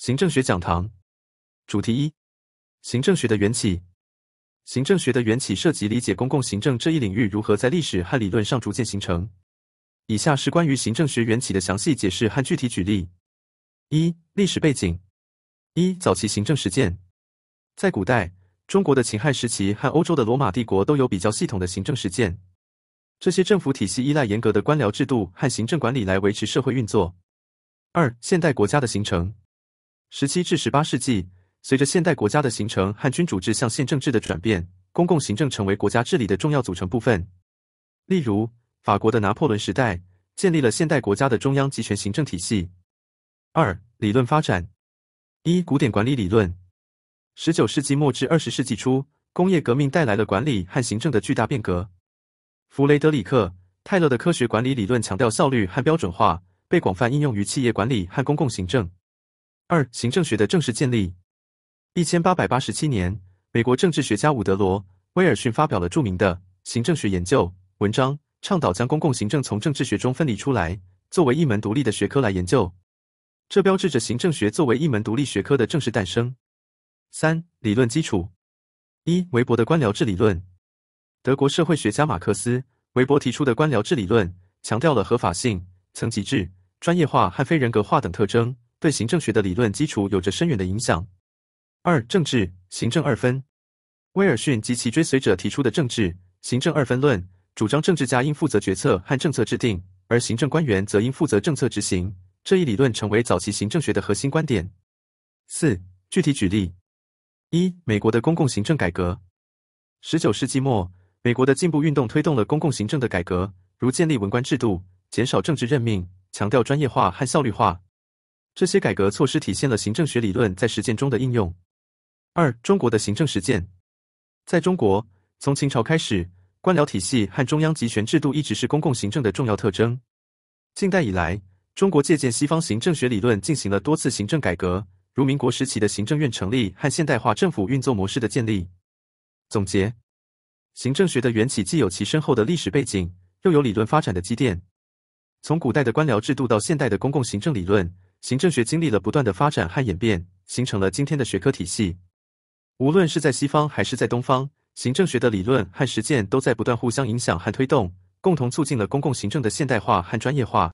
行政学讲堂，主题一：行政学的缘起。行政学的缘起涉及理解公共行政这一领域如何在历史和理论上逐渐形成。以下是关于行政学缘起的详细解释和具体举例。一、历史背景：一、早期行政实践。在古代中国的秦汉时期和欧洲的罗马帝国，都有比较系统的行政实践。这些政府体系依赖严格的官僚制度和行政管理来维持社会运作。二、现代国家的形成。十七至十八世纪，随着现代国家的形成和君主制向宪政制的转变，公共行政成为国家治理的重要组成部分。例如，法国的拿破仑时代建立了现代国家的中央集权行政体系。二、理论发展：一、古典管理理论。十九世纪末至二十世纪初，工业革命带来了管理和行政的巨大变革。弗雷德里克·泰勒的科学管理理论强调效率和标准化，被广泛应用于企业管理和公共行政。二、行政学的正式建立。一千八百八十七年，美国政治学家伍德罗·威尔逊发表了著名的《行政学研究》文章，倡导将公共行政从政治学中分离出来，作为一门独立的学科来研究。这标志着行政学作为一门独立学科的正式诞生。三、理论基础。一、韦伯的官僚制理论。德国社会学家马克思·韦伯提出的官僚制理论，强调了合法性、层级制、专业化和非人格化等特征。对行政学的理论基础有着深远的影响。二、政治行政二分，威尔逊及其追随者提出的“政治行政二分论”，主张政治家应负责决策和政策制定，而行政官员则应负责政策执行。这一理论成为早期行政学的核心观点。四、具体举例：一、美国的公共行政改革。十九世纪末，美国的进步运动推动了公共行政的改革，如建立文官制度，减少政治任命，强调专业化和效率化。这些改革措施体现了行政学理论在实践中的应用。二、中国的行政实践在中国，从秦朝开始，官僚体系和中央集权制度一直是公共行政的重要特征。近代以来，中国借鉴西方行政学理论，进行了多次行政改革，如民国时期的行政院成立和现代化政府运作模式的建立。总结：行政学的缘起既有其深厚的历史背景，又有理论发展的积淀。从古代的官僚制度到现代的公共行政理论。行政学经历了不断的发展和演变，形成了今天的学科体系。无论是在西方还是在东方，行政学的理论和实践都在不断互相影响和推动，共同促进了公共行政的现代化和专业化。